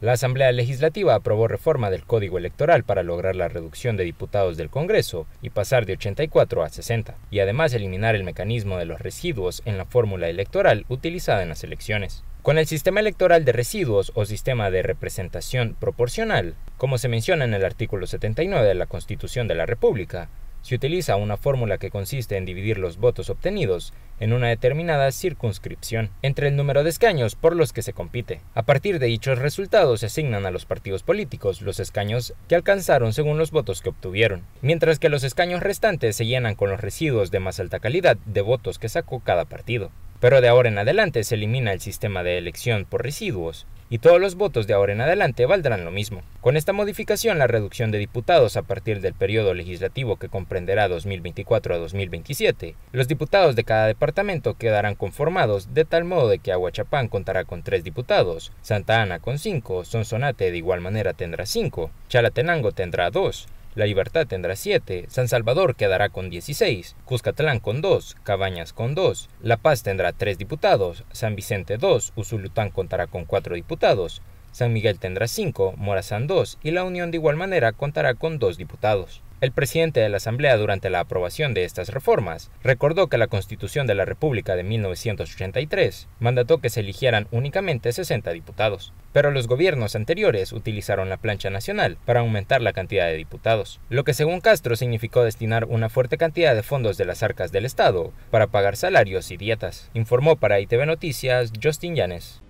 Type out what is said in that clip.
La Asamblea Legislativa aprobó reforma del Código Electoral para lograr la reducción de diputados del Congreso y pasar de 84 a 60, y además eliminar el mecanismo de los residuos en la fórmula electoral utilizada en las elecciones. Con el sistema electoral de residuos o sistema de representación proporcional, como se menciona en el artículo 79 de la Constitución de la República, se utiliza una fórmula que consiste en dividir los votos obtenidos en una determinada circunscripción entre el número de escaños por los que se compite. A partir de dichos resultados se asignan a los partidos políticos los escaños que alcanzaron según los votos que obtuvieron, mientras que los escaños restantes se llenan con los residuos de más alta calidad de votos que sacó cada partido. Pero de ahora en adelante se elimina el sistema de elección por residuos y todos los votos de ahora en adelante valdrán lo mismo. Con esta modificación, la reducción de diputados a partir del periodo legislativo que comprenderá 2024 a 2027, los diputados de cada departamento quedarán conformados de tal modo de que Aguachapán contará con tres diputados, Santa Ana con cinco, Sonsonate de igual manera tendrá cinco, Chalatenango tendrá dos, la Libertad tendrá 7, San Salvador quedará con 16, Cuscatlán con 2, Cabañas con 2, La Paz tendrá 3 diputados, San Vicente 2, Usulután contará con 4 diputados, San Miguel tendrá 5, Morazán 2 y la Unión de igual manera contará con 2 diputados. El presidente de la Asamblea durante la aprobación de estas reformas recordó que la Constitución de la República de 1983 mandató que se eligieran únicamente 60 diputados, pero los gobiernos anteriores utilizaron la plancha nacional para aumentar la cantidad de diputados, lo que según Castro significó destinar una fuerte cantidad de fondos de las arcas del Estado para pagar salarios y dietas, informó para ITV Noticias Justin Yanes.